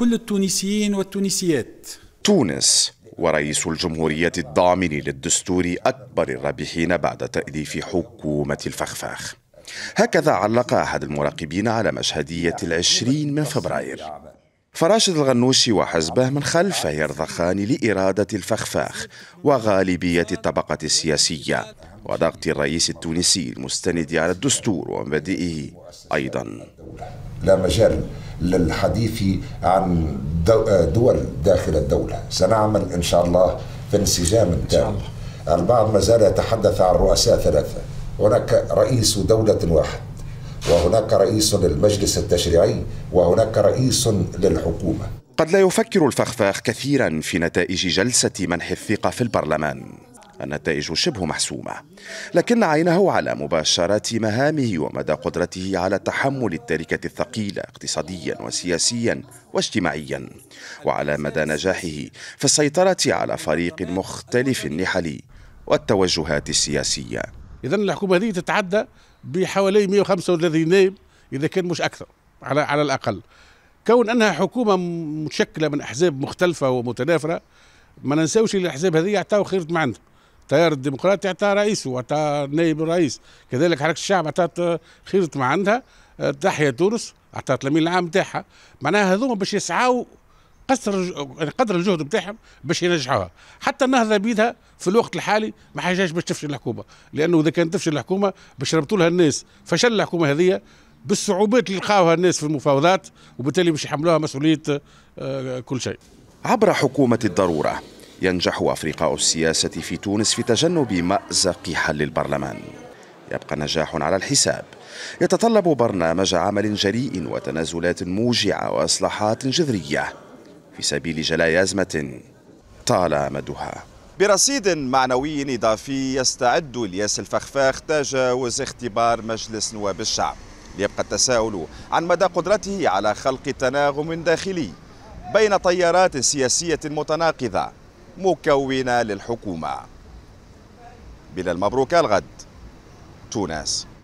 كل التونسيين والتونسيات تونس ورئيس الجمهورية الضامن للدستور أكبر الرابحين بعد تأليف حكومة الفخفاخ هكذا علق أحد المراقبين على مشهدية العشرين من فبراير فراشد الغنوشي وحزبه من خلفه يرضخان لإرادة الفخفاخ وغالبية الطبقة السياسية وضغط الرئيس التونسي المستند على الدستور ومبادئه أيضا لا مجال للحديث عن آه، دول داخل الدولة سنعمل إن شاء الله في انسجام تام البعض ما زال يتحدث عن رؤساء ثلاثة هناك رئيس دولة واحد وهناك رئيس للمجلس التشريعي وهناك رئيس للحكومة قد لا يفكر الفخفاخ كثيرا في نتائج جلسة منح الثقة في البرلمان النتائج شبه محسومة لكن عينه على مباشرة مهامه ومدى قدرته على تحمل التركة الثقيلة اقتصاديا وسياسيا واجتماعيا وعلى مدى نجاحه في السيطرة على فريق مختلف النحل والتوجهات السياسية إذا الحكومة هذه تتعدى بحوالي 135 نائب إذا كان مش أكثر على على الأقل كون أنها حكومة متشكلة من أحزاب مختلفة ومتنافرة ما ننساوش الأحزاب هذه يعطاو خيرت ما عندهم التيار الديمقراطي اعطاها رئيسه واعطاها نائب الرئيس كذلك حركه الشعب اعطت آه، خيرة ما عندها آه، تحيا تونس اعطت الامين العام تاعها معناها هذوما باش يسعوا قصر يعني قدر الجهد بتاعهم باش ينجحوها حتى النهضه بيدها في الوقت الحالي ما حاجاش باش تفشل الحكومه لانه اذا كان تفشل الحكومه باش ربطوا لها الناس فشل الحكومه هذه بالصعوبات اللي لقاوها الناس في المفاوضات وبالتالي باش يحملوها مسؤوليه آه، كل شيء عبر حكومه الضروره ينجح أفرقاء السياسة في تونس في تجنب مأزق حل البرلمان يبقى نجاح على الحساب يتطلب برنامج عمل جريء وتنازلات موجعة وإصلاحات جذرية في سبيل جلاء أزمة طال أمدها برصيد معنوي إضافي يستعد إلياس الفخفاخ تجاوز اختبار مجلس نواب الشعب ليبقى التساؤل عن مدى قدرته على خلق تناغم داخلي بين تيارات سياسية متناقضة مكونة للحكومة بلا المبروك الغد تونس